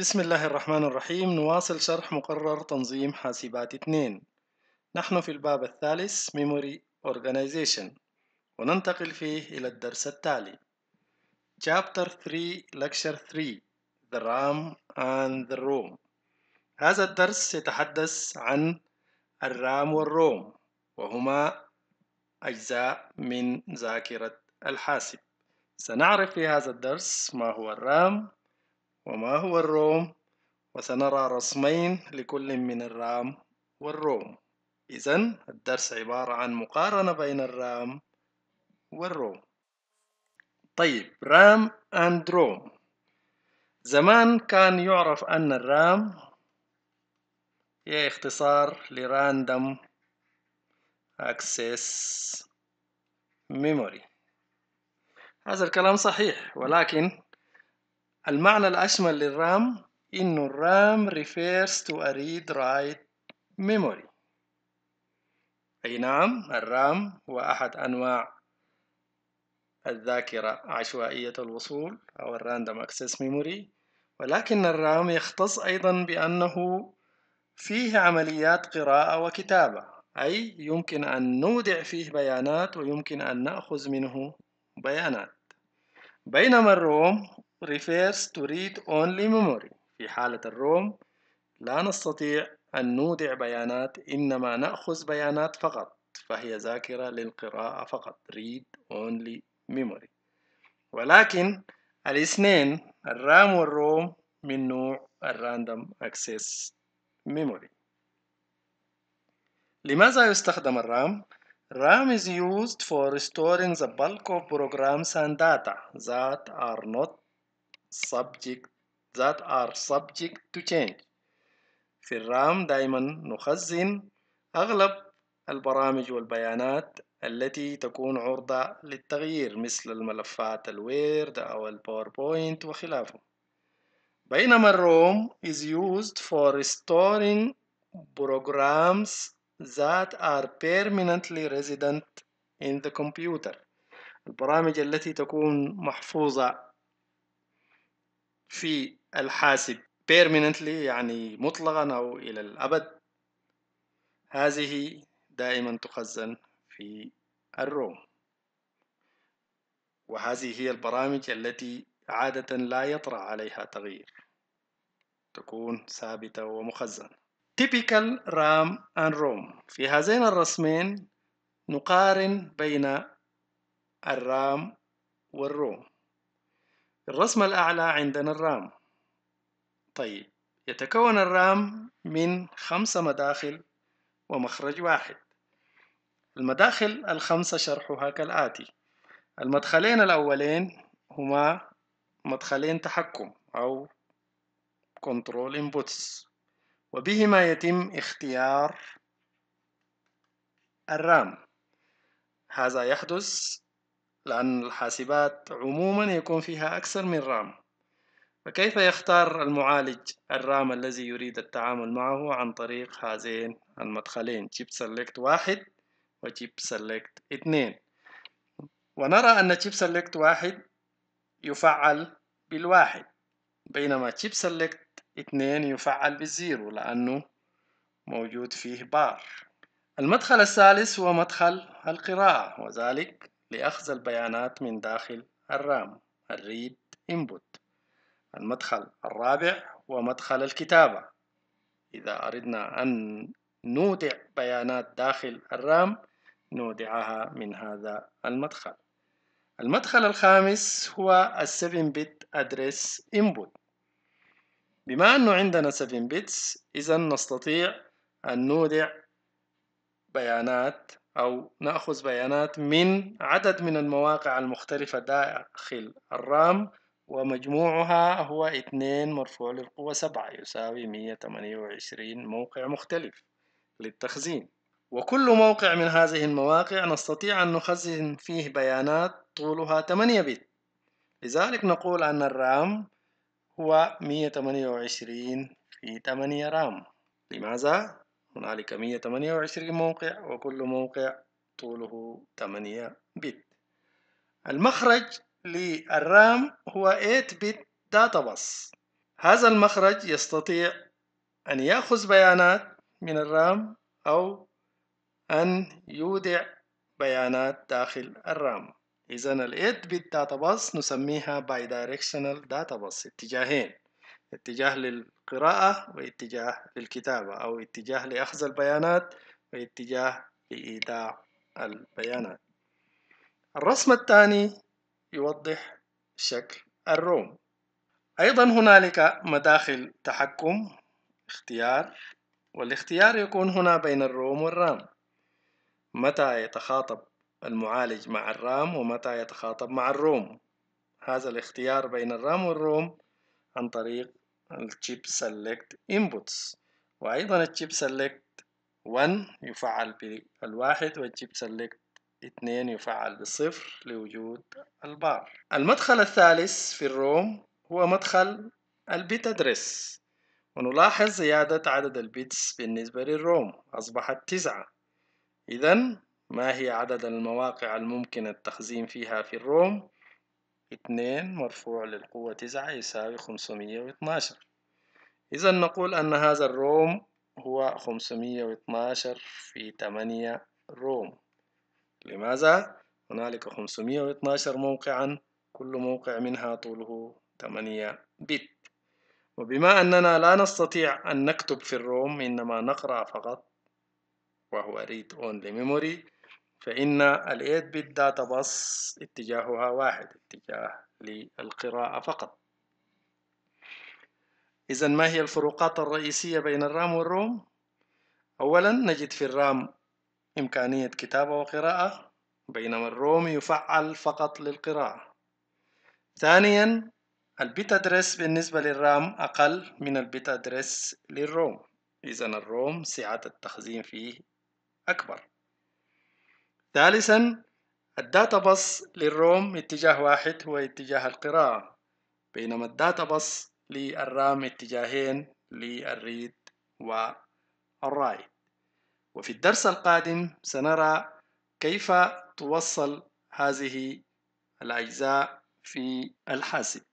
بسم الله الرحمن الرحيم نواصل شرح مقرر تنظيم حاسبات 2 نحن في الباب الثالث Memory Organization وننتقل فيه إلى الدرس التالي Chapter 3 Lecture 3 The RAM and the ROM هذا الدرس يتحدث عن الرام والروم وهما أجزاء من ذاكرة الحاسب سنعرف في هذا الدرس ما هو الرام وما هو الروم وسنرى رسمين لكل من الرام والروم إذا الدرس عبارة عن مقارنة بين الرام والروم طيب رام أند روم زمان كان يعرف أن الرام هي اختصار لراندم أكسس ميموري هذا الكلام صحيح ولكن المعنى الأشمل للرام إنه الرام refers to a read write memory أي نعم الرام هو أحد أنواع الذاكرة عشوائية الوصول أو random أكسس ميموري ولكن الرام يختص أيضا بأنه فيه عمليات قراءة وكتابة أي يمكن أن نودع فيه بيانات ويمكن أن نأخذ منه بيانات بينما الروم refers to read only memory في حالة الروم لا نستطيع أن نودع بيانات إنما نأخذ بيانات فقط فهي ذاكرة للقراءة فقط read only memory ولكن الاثنين الرام والروم من نوع الراندوم اكسس ميموري لماذا يستخدم الرام؟ RAM is used for storing the bulk of programs and data that are not subject that are subject to change في الرام دائما نخزن أغلب البرامج والبيانات التي تكون عرضة للتغيير مثل الملفات الويرد أو الباوربوينت وخلافه بينما الروم is used for restoring programs that are permanently resident in the computer البرامج التي تكون محفوظة في الحاسب permanently يعني مطلقا أو إلى الأبد هذه دائما تخزن في الروم وهذه هي البرامج التي عادة لا يطرأ عليها تغيير تكون ثابتة ومخزنة typical RAM and ROM في هذين الرسمين نقارن بين الرام والروم في الرسمة الأعلى عندنا الرام طيب يتكون الرام من خمسة مداخل ومخرج واحد المداخل الخمسة شرحها كالآتي المدخلين الأولين هما مدخلين تحكم أو control inputs وبهما يتم اختيار الرام هذا يحدث لأن الحاسبات عموما يكون فيها أكثر من رام فكيف يختار المعالج الرام الذي يريد التعامل معه عن طريق هذين المدخلين chip select واحد و chip select اثنين ونرى أن chip select واحد يفعل بالواحد بينما chip select اثنين يفعل بالزيرو لأنه موجود فيه بار المدخل الثالث هو مدخل القراءة وذلك لأخذ البيانات من داخل الرام الريد input المدخل الرابع هو مدخل الكتابة إذا أردنا أن نودع بيانات داخل الرام نودعها من هذا المدخل المدخل الخامس هو 7 bit address input بما أنه عندنا 7 bits إذا نستطيع أن نودع بيانات أو نأخذ بيانات من عدد من المواقع المختلفة داخل الرام ومجموعها هو 2 مرفوع للقوة 7 يساوي 128 موقع مختلف للتخزين وكل موقع من هذه المواقع نستطيع أن نخزن فيه بيانات طولها 8 بت لذلك نقول أن الرام هو 128 في 8 رام لماذا؟ هنالك 128 موقع وكل موقع طوله 8 بت المخرج للرام هو 8 بت داتا بس هذا المخرج يستطيع أن يأخذ بيانات من الرام أو أن يودع بيانات داخل الرام إذا ال 8 bit داتا bus نسميها باي دايركشنال داتا اتجاهين اتجاه لل قراءة واتجاه للكتابة أو اتجاه لأخذ البيانات واتجاه لإيداع البيانات الرسم الثاني يوضح شكل الروم أيضا هنالك مداخل تحكم اختيار والاختيار يكون هنا بين الروم والرام متى يتخاطب المعالج مع الرام ومتى يتخاطب مع الروم هذا الاختيار بين الرام والروم عن طريق الشيب select inputs وأيضا الشيب select 1 يفعل بالواحد والشيب select 2 يفعل بالصفر لوجود البار المدخل الثالث في الروم هو مدخل البيت ادريس ونلاحظ زيادة عدد البيتس بالنسبة للروم أصبحت تسعة إذا ما هي عدد المواقع الممكن التخزين فيها في الروم اثنين مرفوع للقوة تسعة يساوي خمسمية واتناشر إذا نقول أن هذا الروم هو خمسمية واتناشر في تمانية روم لماذا؟ هنالك خمسمية واتناشر موقعا كل موقع منها طوله تمانية بت وبما أننا لا نستطيع أن نكتب في الروم إنما نقرأ فقط وهو read only memory فإن الـ 8 bit داتا bus اتجاهها واحد اتجاه للقراءة فقط إذا ما هي الفروقات الرئيسية بين الرام والروم؟ أولا نجد في الرام إمكانية كتابة وقراءة بينما الروم يفعل فقط للقراءة ثانيا البيت أدرس بالنسبة للرام أقل من البيت أدرس للروم إذا الروم سعة التخزين فيه أكبر ثالثا الداتا بس للروم اتجاه واحد هو اتجاه القراءة بينما الداتا بس للرام اتجاهين للريد والرايت وفي الدرس القادم سنرى كيف توصل هذه الأجزاء في الحاسب